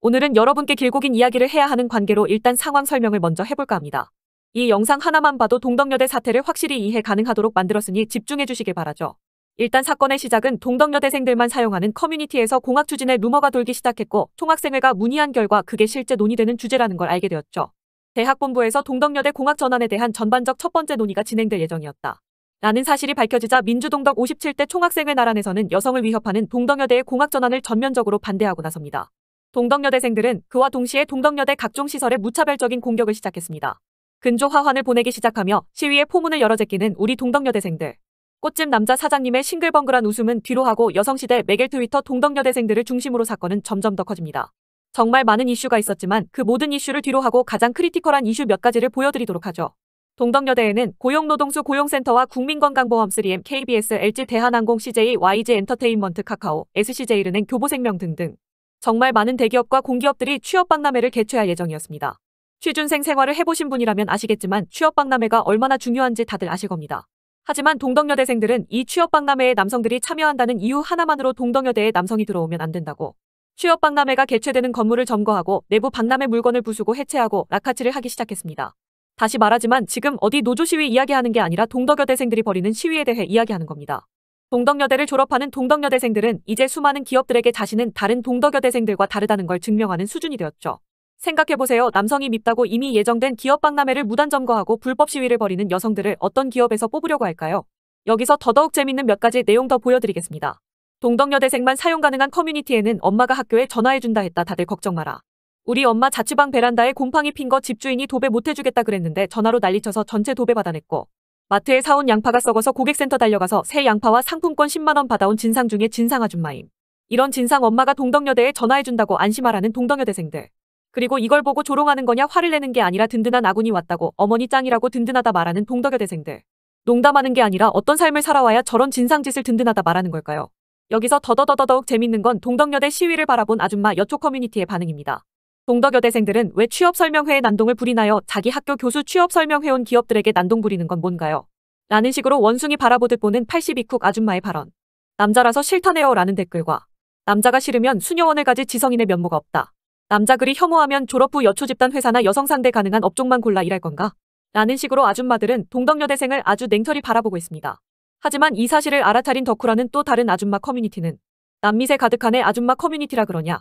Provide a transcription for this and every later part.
오늘은 여러분께 길고 긴 이야기를 해야 하는 관계로 일단 상황 설명을 먼저 해볼까 합니다. 이 영상 하나만 봐도 동덕여대 사태를 확실히 이해 가능하도록 만들었으니 집중해 주시길 바라죠. 일단 사건의 시작은 동덕여대생들만 사용하는 커뮤니티에서 공학 추진의 루머가 돌기 시작했고 총학생회가 문의한 결과 그게 실제 논의되는 주제라는 걸 알게 되었죠. 대학본부에서 동덕여대 공학 전환에 대한 전반적 첫 번째 논의가 진행될 예정이었다. 라는 사실이 밝혀지자 민주동덕 57대 총학생회 나란에서는 여성을 위협하는 동덕여대의 공학 전환을 전면적으로 반대하고 나섭니다. 동덕여대생들은 그와 동시에 동덕여대 각종 시설에 무차별적인 공격을 시작했습니다. 근조 화환을 보내기 시작하며 시위의 포문을 열어 제끼는 우리 동덕여대생들. 꽃집 남자 사장님의 싱글벙글한 웃음은 뒤로 하고 여성시대 맥겔 트위터 동덕여대생들을 중심으로 사건은 점점 더 커집니다. 정말 많은 이슈가 있었지만 그 모든 이슈를 뒤로 하고 가장 크리티컬한 이슈 몇 가지를 보여드리도록 하죠. 동덕여대에는 고용노동수 고용센터와 국민건강보험 3M, KBS, LG, 대한항공, CJ, YG 엔터테인먼트, 카카오, SCJ은행, 교보생명 등등 정말 많은 대기업과 공기업들이 취업박람회를 개최할 예정이었습니다. 취준생 생활을 해보신 분이라면 아시겠지만 취업박람회가 얼마나 중요한지 다들 아실 겁니다. 하지만 동덕여대생들은 이 취업박람회에 남성들이 참여한다는 이유 하나만으로 동덕여대에 남성이 들어오면 안 된다고. 취업박람회가 개최되는 건물을 점거하고 내부 박람회 물건을 부수고 해체하고 라카치를 하기 시작했습니다. 다시 말하지만 지금 어디 노조 시위 이야기하는 게 아니라 동덕여대생들이 벌이는 시위에 대해 이야기하는 겁니다. 동덕여대를 졸업하는 동덕여대생들은 이제 수많은 기업들에게 자신은 다른 동덕여대생들과 다르다는 걸 증명하는 수준이 되었죠. 생각해보세요. 남성이 밉다고 이미 예정된 기업 박람회를 무단 점거하고 불법 시위를 벌이는 여성들을 어떤 기업에서 뽑으려고 할까요? 여기서 더더욱 재밌는 몇 가지 내용 더 보여드리겠습니다. 동덕여대생만 사용 가능한 커뮤니티에는 엄마가 학교에 전화해준다 했다 다들 걱정 마라. 우리 엄마 자취방 베란다에 곰팡이 핀 거 집주인이 도배 못해주겠다 그랬는데 전화로 난리쳐서 전체 도배 받아냈고 마트에 사온 양파가 썩어서 고객센터 달려가서 새 양파와 상품권 10만원 받아온 진상 중에 진상 아줌마임. 이런 진상 엄마가 동덕여대에 전화해준다고 안심하라는 동덕여대생들. 그리고 이걸 보고 조롱하는 거냐 화를 내는 게 아니라 든든한 아군이 왔다고 어머니 짱이라고 든든하다 말하는 동덕여대생들. 농담하는 게 아니라 어떤 삶을 살아와야 저런 진상짓을 든든하다 말하는 걸까요? 여기서 더더더더욱 재밌는 건 동덕여대 시위를 바라본 아줌마 여초 커뮤니티의 반응입니다. 동덕여대생들은 왜 취업설명회에 난동을 부리나요? 자기 학교 교수 취업설명회온 기업들에게 난동 부리는 건 뭔가요? 라는 식으로 원숭이 바라보듯 보는 82쿡 아줌마의 발언. 남자라서 싫다네요 라는 댓글과 남자가 싫으면 수녀원을 가지 지성인의 면모가 없다. 남자 그리 혐오하면 졸업 후 여초 집단 회사나 여성 상대 가능한 업종만 골라 일할 건가? 라는 식으로 아줌마들은 동덕여대생을 아주 냉철히 바라보고 있습니다. 하지만 이 사실을 알아차린 덕후라는 또 다른 아줌마 커뮤니티는 남미세 가득한의 아줌마 커뮤니티라 그러냐.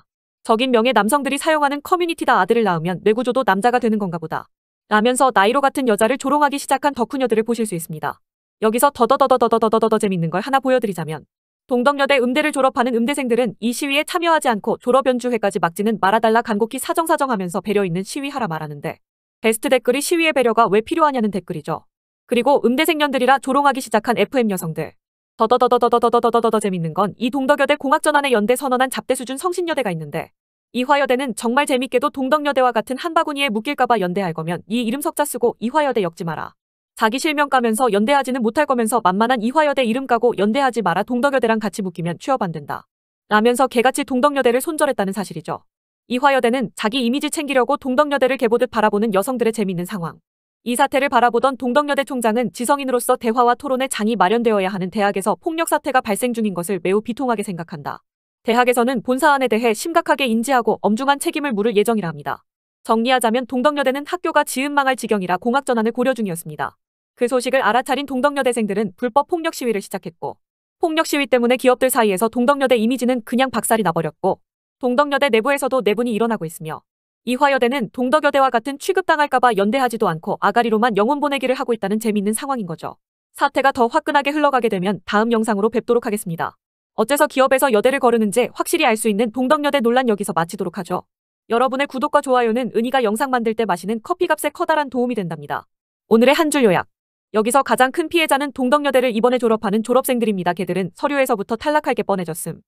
적인 명의 남성들이 사용하는 커뮤니티다 아들을 낳으면 뇌구조도 남자가 되는 건가 보다. 라면서 나이로 같은 여자를 조롱하기 시작한 덕후녀들을 보실 수 있습니다. 여기서 더더더더더더더더 재밌는 걸 하나 보여드리자면 동덕여대 음대를 졸업하는 음대생들은 이 시위에 참여하지 않고 졸업 연주회까지 막지는 말아달라 간곡히 사정사정하면서 배려 있는 시위하라 말하는데 베스트 댓글이 시위의 배려가 왜 필요하냐는 댓글이죠. 그리고 음대생년들이라 조롱하기 시작한 FM 여성들. 더더더더더더더더더더 재밌는 건 이 동덕여대 공학전환의 연대 선언한 잡대 수준 성신여대가 있는데 이화여대는 정말 재밌게도 동덕여대와 같은 한 바구니에 묶일까봐 연대할 거면 이 이름 석자 쓰고 이화여대 엮지 마라. 자기 실명 까면서 연대하지는 못할 거면서 만만한 이화여대 이름 까고 연대하지 마라 동덕여대랑 같이 묶이면 취업 안 된다. 라면서 개같이 동덕여대를 손절했다는 사실이죠. 이화여대는 자기 이미지 챙기려고 동덕여대를 개보듯 바라보는 여성들의 재밌는 상황. 이 사태를 바라보던 동덕여대 총장은 지성인으로서 대화와 토론의 장이 마련되어야 하는 대학에서 폭력 사태가 발생 중인 것을 매우 비통하게 생각한다. 대학에서는 본 사안에 대해 심각하게 인지하고 엄중한 책임을 물을 예정이라 합니다. 정리하자면 동덕여대는 학교가 지은망할 지경이라 공학 전환을 고려 중이었습니다. 그 소식을 알아차린 동덕여대생들은 불법 폭력 시위를 시작했고 폭력 시위 때문에 기업들 사이에서 동덕여대 이미지는 그냥 박살이 나버렸고 동덕여대 내부에서도 내분이 일어나고 있으며 이화여대는 동덕여대와 같은 취급당할까봐 연대하지도 않고 아가리로만 영혼 보내기를 하고 있다는 재미있는 상황인 거죠. 사태가 더 화끈하게 흘러가게 되면 다음 영상으로 뵙도록 하겠습니다. 어째서 기업에서 여대를 거르는지 확실히 알 수 있는 동덕여대 논란 여기서 마치도록 하죠. 여러분의 구독과 좋아요는 은희가 영상 만들 때 마시는 커피값에 커다란 도움이 된답니다. 오늘의 한 줄 요약. 여기서 가장 큰 피해자는 동덕여대를 이번에 졸업하는 졸업생들입니다. 걔들은 서류에서부터 탈락할 게 뻔해졌음.